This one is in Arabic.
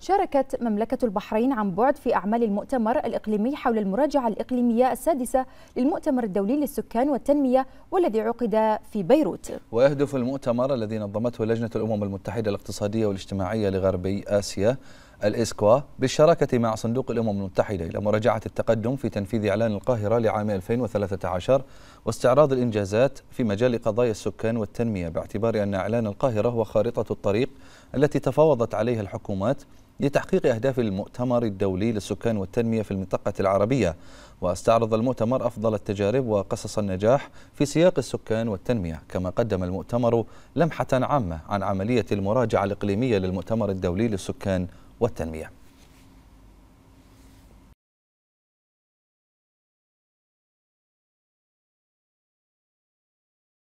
شاركت مملكة البحرين عن بعد في أعمال المؤتمر الإقليمي حول المراجعة الإقليمية السادسة للمؤتمر الدولي للسكان والتنمية والذي عقد في بيروت ويهدف المؤتمر الذي نظمته لجنة الأمم المتحدة الاقتصادية والاجتماعية لغربي آسيا الإسكوا بالشراكة مع صندوق الأمم المتحدة إلى مراجعة التقدم في تنفيذ إعلان القاهرة لعام 2013 واستعراض الإنجازات في مجال قضايا السكان والتنمية باعتبار أن إعلان القاهرة هو خارطة الطريق التي تفاوضت عليها الحكومات لتحقيق أهداف المؤتمر الدولي للسكان والتنمية في المنطقة العربية واستعرض المؤتمر أفضل التجارب وقصص النجاح في سياق السكان والتنمية كما قدم المؤتمر لمحة عامة عن عملية المراجعة الإقليمية للمؤتمر الدولي للسكان والتنمية